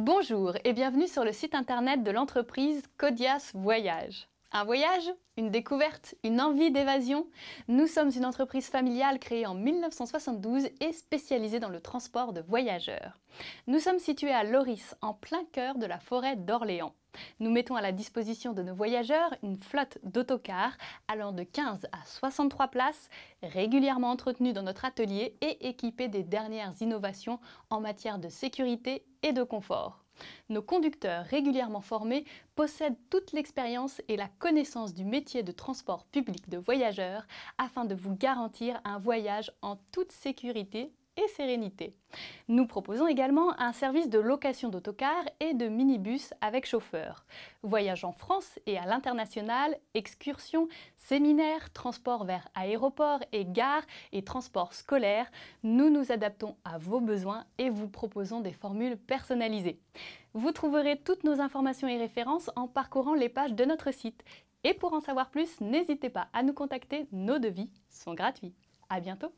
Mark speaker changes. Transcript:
Speaker 1: Bonjour et bienvenue sur le site internet de l'entreprise Codias Voyage. Un voyage, une découverte, une envie d'évasion Nous sommes une entreprise familiale créée en 1972 et spécialisée dans le transport de voyageurs. Nous sommes situés à Loris, en plein cœur de la forêt d'Orléans. Nous mettons à la disposition de nos voyageurs une flotte d'autocars allant de 15 à 63 places, régulièrement entretenues dans notre atelier et équipée des dernières innovations en matière de sécurité et de confort. Nos conducteurs régulièrement formés possèdent toute l'expérience et la connaissance du métier de transport public de voyageurs afin de vous garantir un voyage en toute sécurité sérénité. Nous proposons également un service de location d'autocars et de minibus avec chauffeur. Voyage en France et à l'international, excursions, séminaires, transports vers aéroports et gares et transports scolaires, nous nous adaptons à vos besoins et vous proposons des formules personnalisées. Vous trouverez toutes nos informations et références en parcourant les pages de notre site. Et pour en savoir plus, n'hésitez pas à nous contacter, nos devis sont gratuits. À bientôt